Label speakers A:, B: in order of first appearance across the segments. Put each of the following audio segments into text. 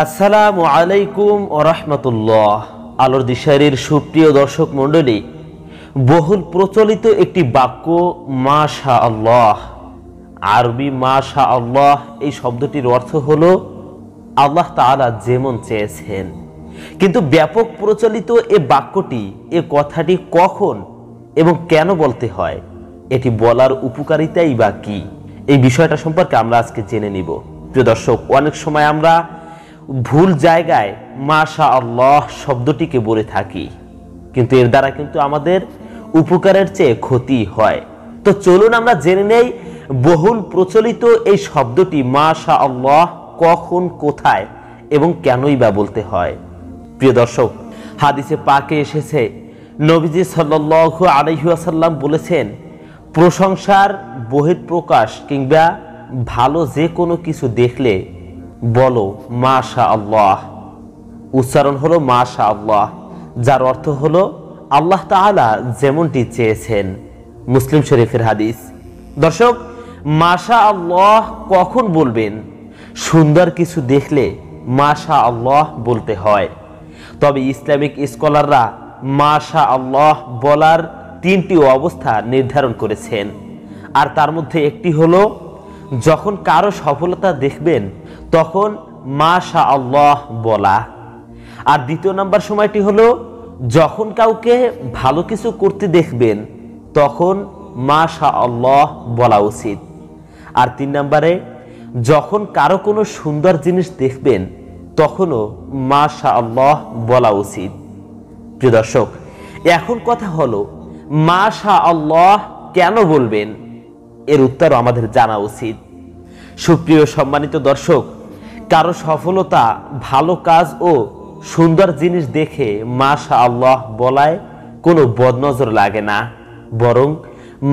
A: আসসালামু আলাইকুম রহমতুল্লাহ আলোর দিশারির সুপ্রিয় দর্শক মণ্ডলী বহুল প্রচলিত একটি বাক্য মা শাহ আল্লাহ আরবি মা শাহ আল্লাহ এই শব্দটির অর্থ হল আল্লাহ তালা যেমন চেয়েছেন কিন্তু ব্যাপক প্রচলিত এ বাক্যটি এ কথাটি কখন এবং কেন বলতে হয় এটি বলার উপকারিতাই বা কী এই বিষয়টা সম্পর্কে আমরা আজকে জেনে নিব প্রিয় দর্শক অনেক সময় আমরা ভুল জায়গায় মাশা আল্লাহ শব্দটিকে বলে থাকি কিন্তু এর দ্বারা কিন্তু আমাদের উপকারের চেয়ে ক্ষতি হয় তো চলুন আমরা জেনে নেই বহুল প্রচলিত এই শব্দটি মাশা আল্লাহ কখন কোথায় এবং কেনই বা বলতে হয় প্রিয় দর্শক হাদিসে পাকে এসেছে নবীজি সাল্ল আলহিহাসাল্লাম বলেছেন প্রশংসার বহির প্রকাশ কিংবা ভালো যে কোনো কিছু দেখলে বলো মা শাহ আল্লাহ উচ্চারণ হলো মাশা আল্লাহ যার অর্থ হলো আল্লাহ তালা যেমনটি চেয়েছেন মুসলিম শরীফের হাদিস দর্শক মাশা আল্লাহ কখন বলবেন সুন্দর কিছু দেখলে মাশা আল্লাহ বলতে হয় তবে ইসলামিক স্কলাররা মাশা আল্লাহ বলার তিনটি অবস্থা নির্ধারণ করেছেন আর তার মধ্যে একটি হলো যখন কারো সফলতা দেখবেন তখন মা শা আল্লাহ বলা আর দ্বিতীয় নাম্বার সময়টি হলো যখন কাউকে ভালো কিছু করতে দেখবেন তখন মা শা আল্লাহ বলা উচিত আর তিন নাম্বারে যখন কারো কোনো সুন্দর জিনিস দেখবেন তখনও মা শা আল্লাহ বলা উচিত প্রিয় দর্শক এখন কথা হলো মা শা আল্লাহ কেন বলবেন এর উত্তরও আমাদের জানা উচিত সুপ্রিয় সম্মানিত দর্শক কারো সফলতা ভালো কাজ ও সুন্দর জিনিস দেখে মাশা আল্লাহ বলায় কোনো বদনজর লাগে না বরং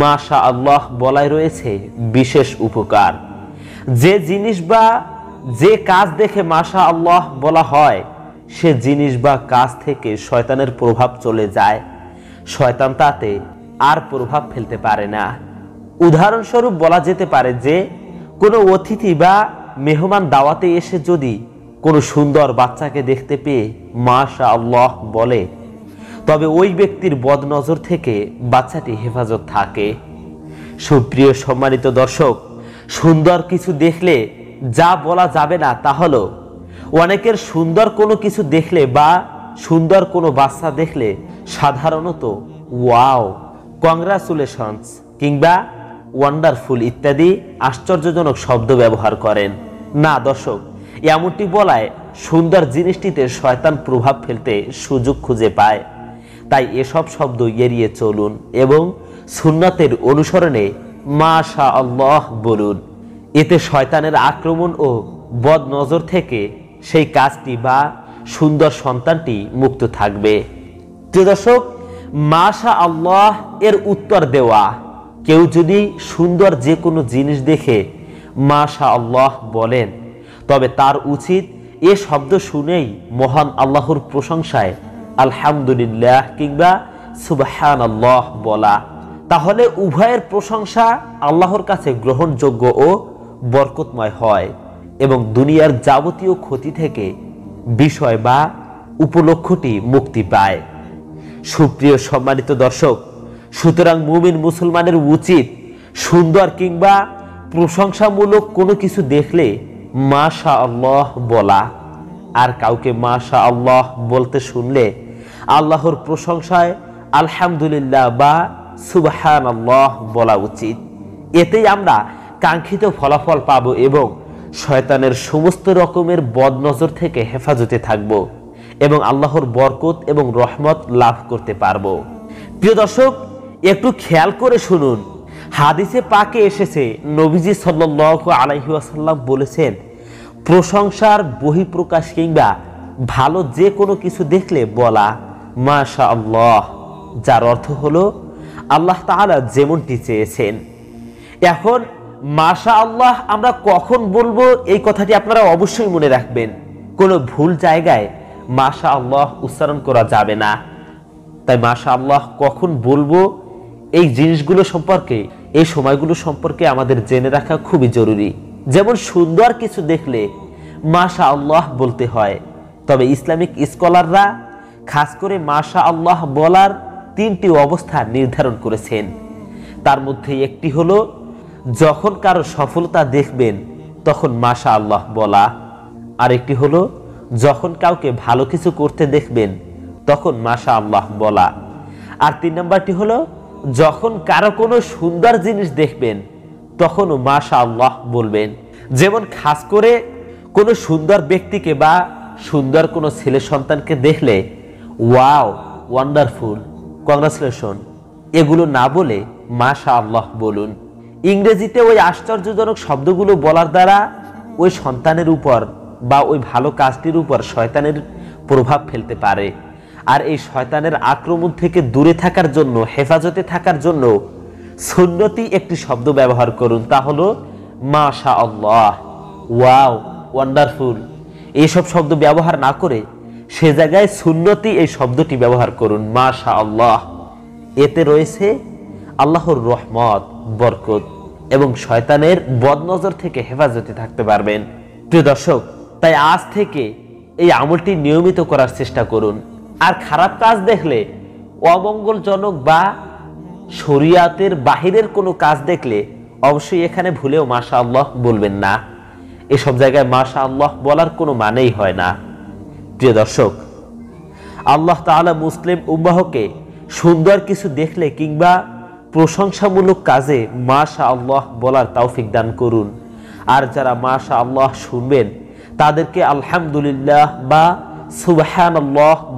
A: মাশা আল্লাহ বলায় রয়েছে বিশেষ উপকার যে জিনিস বা যে কাজ দেখে মাশা আল্লাহ বলা হয় সে জিনিস বা কাজ থেকে শয়তানের প্রভাব চলে যায় শয়তান তাতে আর প্রভাব ফেলতে পারে না উদাহরণস্বরূপ বলা যেতে পারে যে কোনো অতিথি বা মেহমান দাওয়াতে এসে যদি কোনো সুন্দর বাচ্চাকে দেখতে পেয়ে মাশা আল্লাহ বলে তবে ওই ব্যক্তির বদনজর থেকে বাচ্চাটি হেফাজত থাকে সুপ্রিয় সম্মানিত দর্শক সুন্দর কিছু দেখলে যা বলা যাবে না তা হল অনেকের সুন্দর কোনো কিছু দেখলে বা সুন্দর কোনো বাচ্চা দেখলে সাধারণত ওয়াও কংগ্রাচুলেশনস কিংবা ওয়ান্ডারফুল ইত্যাদি আশ্চর্যজনক শব্দ ব্যবহার করেন না দর্শক এমনটি বলায় সুন্দর জিনিসটিতে শয়তান প্রভাব ফেলতে সুযোগ খুঁজে পায় তাই এসব শব্দ এড়িয়ে চলুন এবং সুন্নাতের অনুসরণে মা শাহ আল্লাহ বলুন এতে শয়তানের আক্রমণ ও বদ নজর থেকে সেই কাজটি বা সুন্দর সন্তানটি মুক্ত থাকবে প্রিয় দর্শক মা শাহ আল্লাহ এর উত্তর দেওয়া কেউ যদি সুন্দর যে কোনো জিনিস দেখে মাশা আল্লাহ বলেন তবে তার উচিত এ শব্দ শুনেই মহান আল্লাহর প্রশংসায় আলহামদুলিল্লাহ কিংবা সুবাহান আল্লাহ বলা তাহলে উভয়ের প্রশংসা আল্লাহর কাছে গ্রহণযোগ্য ও বরকতময় হয় এবং দুনিয়ার যাবতীয় ক্ষতি থেকে বিষয় বা উপলক্ষটি মুক্তি পায় সুপ্রিয় সম্মানিত দর্শক সুতরাং মুমিন মুসলমানের উচিত সুন্দর কিংবা প্রশংসামূলক কোনো কিছু দেখলে মা মাশা আল্লাহ বলা আর কাউকে মা শা আল্লাহ বলতে শুনলে আল্লাহর প্রশংসায় আলহামদুলিল্লাহ বা সুবাহান আল্লাহ বলা উচিত এতেই আমরা কাঙ্ক্ষিত ফলাফল পাব এবং শয়তানের সমস্ত রকমের বদনজর থেকে হেফাজতে থাকব এবং আল্লাহর বরকত এবং রহমত লাভ করতে পারব প্রিয় দর্শক একটু খেয়াল করে শুনুন হাদিসে পাকে এসেছে নবীজি সাল্লাহ আসাল্লাম বলেছেন প্রশংসার বহিঃপ্রকাশ কিংবা ভালো যে কোনো কিছু দেখলে বলা মাশা আল্লাহ যার অর্থ হলো আল্লাহ তাহারা যেমনটি চেয়েছেন এখন মাশা আল্লাহ আমরা কখন বলবো এই কথাটি আপনারা অবশ্যই মনে রাখবেন কোনো ভুল জায়গায় মাশা আল্লাহ উচ্চারণ করা যাবে না তাই মাশা আল্লাহ কখন বলবো এই জিনিসগুলো সম্পর্কে এই সময়গুলো সম্পর্কে আমাদের জেনে রাখা খুবই জরুরি যেমন সুন্দর কিছু দেখলে মাশা আল্লাহ বলতে হয় তবে ইসলামিক স্কলাররা খাস করে মাশা আল্লাহ বলার তিনটি অবস্থা নির্ধারণ করেছেন তার মধ্যে একটি হলো যখন কারো সফলতা দেখবেন তখন মাশা আল্লাহ বলা আরেকটি হলো যখন কাউকে ভালো কিছু করতে দেখবেন তখন মাশা আল্লাহ বলা আর তিন নম্বরটি হলো যখন কারো কোনো সুন্দর জিনিস দেখবেন তখন মাশা আল্লাহ বলবেন যেমন খাস করে কোনো সুন্দর ব্যক্তিকে বা সুন্দর কোনো ছেলে সন্তানকে দেখলে ওয়াও ওয়ান্ডারফুল কংগ্রাচুলেশন এগুলো না বলে মাশা আল্লাহ বলুন ইংরেজিতে ওই আশ্চর্যজনক শব্দগুলো বলার দ্বারা ওই সন্তানের উপর বা ওই ভালো কাজটির উপর শয়তানের প্রভাব ফেলতে পারে আর এই শয়তানের আক্রমণ থেকে দূরে থাকার জন্য হেফাজতে থাকার জন্য সুন্নতি একটি শব্দ ব্যবহার করুন তা হলো মাশা আল্লাহ ওয়াও ওয়ান্ডারফুল এইসব শব্দ ব্যবহার না করে সে জায়গায় সুন্নতি এই শব্দটি ব্যবহার করুন মাশা আল্লাহ এতে রয়েছে আল্লাহর রহমত বরকত এবং শয়তানের বদনজর থেকে হেফাজতে থাকতে পারবেন প্রিয় দর্শক তাই আজ থেকে এই আমলটি নিয়মিত করার চেষ্টা করুন আর খারাপ কাজ দেখলে অমঙ্গলজনক বা শরিয়াতের বাহিরের কোনো কাজ দেখলে অবশ্যই এখানে ভুলেও মাসা আল্লাহ বলবেন না এসব জায়গায় মাসা আল্লাহ বলার কোনো মানেই হয় না প্রিয় দর্শক আল্লাহ তালা মুসলিম উম্মাহকে সুন্দর কিছু দেখলে কিংবা প্রশংসামূলক কাজে মাশা আল্লাহ বলার তাওফিক দান করুন আর যারা মাশা আল্লাহ শুনবেন তাদেরকে আলহামদুলিল্লাহ বা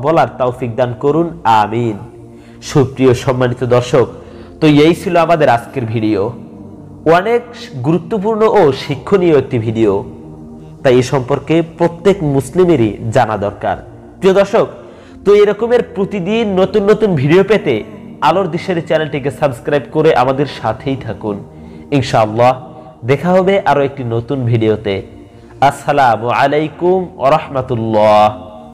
A: বলার তৌফিক দান করুন আমিন সুপ্রিয় সম্মানিত দর্শক তো এই ছিল আমাদের আজকের ভিডিও অনেক গুরুত্বপূর্ণ ও শিক্ষণীয় একটি ভিডিও তাই এ সম্পর্কে প্রত্যেক মুসলিমেরই জানা দরকার প্রিয় দর্শক তো এরকমের প্রতিদিন নতুন নতুন ভিডিও পেতে আলোর দিশের চ্যানেলটিকে সাবস্ক্রাইব করে আমাদের সাথেই থাকুন ইনশাআল্লাহ দেখা হবে আরও একটি নতুন ভিডিওতে আসসালামু আলাইকুম ওরহমতুল্লাহ